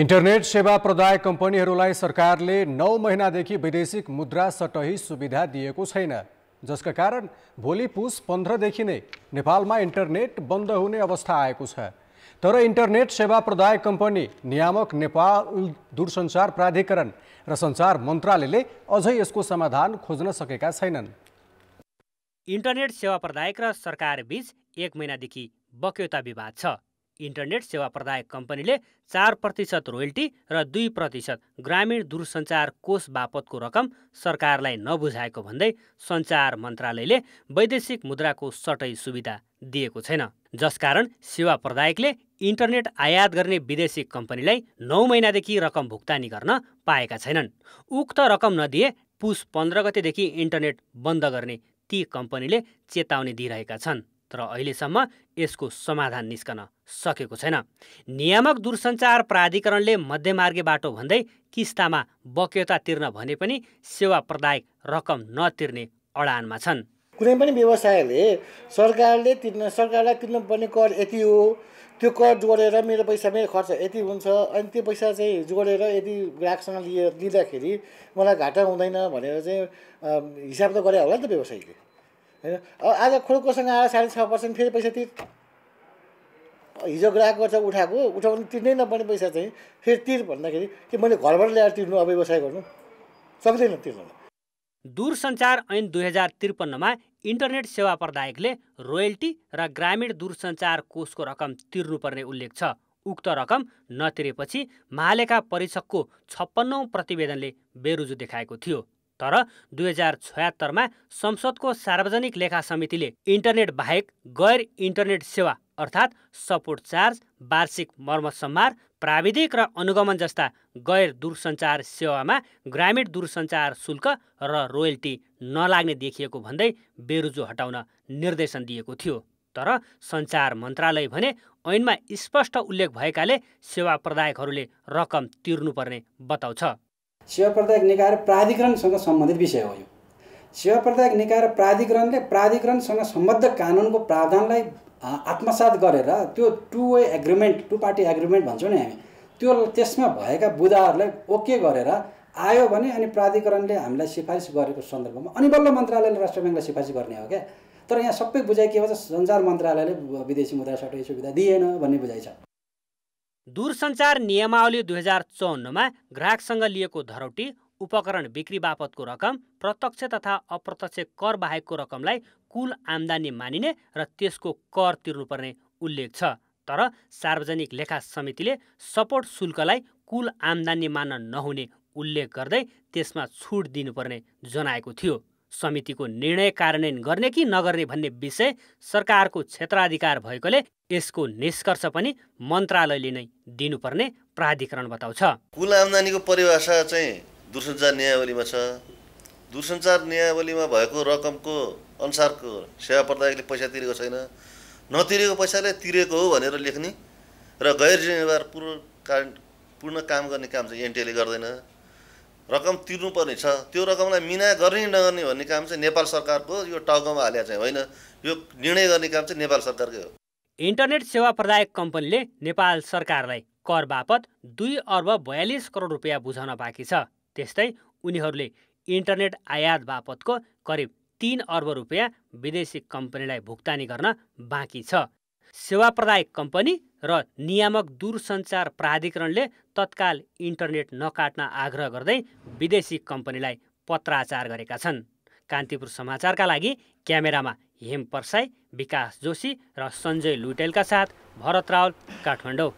internet सेवा प्रदाय कम्पनीहरूलाई सरकारले नौ महिनादेखि वैदेशिक मुद्रा सटही सुविधा दिएको छैन जसका कारण भोलि पुस पन्ध्रदेखि नै नेपालमा इन्टरनेट बन्द हुने अवस्था आएको छ तर इन्टरनेट सेवा प्रदाय कम्पनी नियामक नेपाल दूरसञ्चार प्राधिकरण र सञ्चार मन्त्रालयले अझै यसको समाधान खोज्न सकेका छैनन् इन्टरनेट सेवा प्रदायक र सरकारबीच एक महिनादेखि बक्यौता विवाद छ इन्टरनेट सेवा प्रदायक कम्पनीले चार प्रतिशत रोयल्टी र दुई प्रतिशत ग्रामीण दूरसञ्चार कोष बापतको रकम सरकारलाई नबुझाएको भन्दै सञ्चार मन्त्रालयले वैदेशिक मुद्राको सटै सुविधा दिएको छैन जसकारण सेवा प्रदायकले इन्टरनेट आयात गर्ने विदेशी कम्पनीलाई नौ महिनादेखि रकम भुक्तानी गर्न पाएका छैनन् उक्त रकम नदिए पुस पन्ध्र गतेदेखि इन्टरनेट बन्द गर्ने ती कम्पनीले चेतावनी दिइरहेका छन् तर अहिलेसम्म यसको समाधान निस्कन सकेको छैन नियामक दूरसञ्चार प्राधिकरणले मध्यमार्गे बाटो भन्दै किस्तामा बक्यता तिर्न भने पनि सेवा प्रदायक रकम नतिर्ने अडानमा छन् कुनै पनि व्यवसायले सरकारले तिर्न सरकारलाई तिर्नुपर्ने कर यति हो त्यो कर जोडेर मेरो पैसा मेरो खर्च यति हुन्छ अनि त्यो पैसा चाहिँ जोडेर यदि ग्राहकसँग लिए लिँदाखेरि मलाई घाटा हुँदैन भनेर चाहिँ हिसाब त गरे होला नि त व्यवसायीले होइन आज खोलकोसँग आएर साढे छ पर्सेन्ट फेरि पैसा तिर् हिजो ग्राहक गर्छ उठाएको उठाउनु तिर्नै नपर्ने पैसा चाहिँ फेरि तिर् भन्दाखेरि कि मैले घरबाट ल्याएर तिर्नु अब व्यवसाय गर्नु सक्दैन तिर्नु दूरसञ्चार ऐन दुई हजार त्रिपन्नमा इन्टरनेट सेवा प्रदायकले रोयल्टी र ग्रामीण दूरसञ्चार कोषको रकम तिर्नुपर्ने उल्लेख छ उक्त रकम नतिरेपछि महालेखा परीक्षकको छप्पन्नौ प्रतिवेदनले बेरुजु देखाएको थियो तर दुई हजार छयात्तरमा संसदको सार्वजनिक लेखा समितिले इन्टरनेट बाहेक गैर इन्टरनेट सेवा अर्थात् सपोर्ट चार्ज वार्षिक मर्मत सम्हार प्राविधिक र अनुगमन जस्ता गैर दूरसञ्चार सेवामा ग्रामीण दूरसञ्चार शुल्क र रोयल्टी नलाग्ने देखिएको भन्दै बेरुजु हटाउन निर्देशन दिएको थियो तर सञ्चार मन्त्रालय भने ऐनमा स्पष्ट उल्लेख भएकाले सेवा प्रदायकहरूले रकम तिर्नुपर्ने बताउँछ सेवा प्रदायक निकाय र प्राधिकरणसँग सम्बन्धित विषय हो यो सेवा प्रदायक निकाय र प्राधिकरणले प्राधिकरणसँग सम्बद्ध कानुनको प्रावधानलाई आत्मसात गरेर त्यो two way agreement two party agreement भन्छौँ नि हामी त्यो त्यसमा भएका बुदाहरूलाई ओके गरेर आयो भने अनि प्राधिकरणले हामीलाई सिफारिस गरेको सन्दर्भमा अनि बल्ल मन्त्रालयले राष्ट्र ब्याङ्कलाई सिफारिस गर्ने हो क्या तर यहाँ सबै बुझाइ के भन्छ सञ्चार मन्त्रालयले विदेशी मुद्रा सटै सुविधा दिएन भन्ने बुझाइ छ दूरसञ्चार नियमावली दुई हजार चौन्नमा ग्राहकसँग लिएको धरोटी उपकरण बिक्री बापतको रकम प्रत्यक्ष तथा अप्रत्यक्ष कर बाहेकको रकमलाई कुल आम्दानी मानिने र त्यसको कर तिर्नुपर्ने उल्लेख छ तर सार्वजनिक लेखा समितिले सपोर्ट शुल्कलाई कुल आम्दानी मान्न नहुने उल्लेख गर्दै त्यसमा छुट दिनुपर्ने जनाएको थियो समितिको निर्णय कार्यान्वयन गर्ने कि नगर्ने भन्ने विषय सरकारको क्षेत्राधिकार भएकोले यसको निष्कर्ष पनि मन्त्रालयले नै दिनुपर्ने प्राधिकरण बताउँछ कुल आमदानीको परिभाषा चाहिँ दूरसञ्चार नियावलीमा छ दूरसञ्चार नियावलीमा भएको रकमको अनुसारको सेवा प्रदायकले पैसा तिरेको छैन नतिरेको पैसाले तिरेको हो भनेर लेख्ने र गैर जिम्मेवार पूर्ण पूर्ण काम गर्ने काम चाहिँ एनटिएले गर्दैन रकम तिर्नुपर्ने छ त्यो रकमलाई मिना गर्ने नगर्ने भन्ने काम चाहिँ नेपाल सरकारको यो टाउकोमा हालिया चाहिँ होइन यो निर्णय गर्ने काम चाहिँ नेपाल सरकारकै हो इन्टरनेट सेवा प्रदायक कम्पनीले नेपाल सरकारलाई कर बापत दुई अर्ब बयालिस करोड रुपियाँ बुझाउन बाँकी छ त्यस्तै उनीहरूले इन्टरनेट आयात बापतको करिब तिन अर्ब रुपियाँ विदेशी कम्पनीलाई भुक्तानी गर्न बाँकी छ सेवा प्रदायक कम्पनी र नियामक दूरसञ्चार प्राधिकरणले तत्काल इन्टरनेट नकाट्न आग्रह गर्दै विदेशी कम्पनीलाई पत्राचार गरेका छन् कान्तिपुर समाचारका लागि क्यामेरामा हेम पर्साई विकास जोशी र सञ्जय लुटेलका साथ भरत रावल काठमाडौँ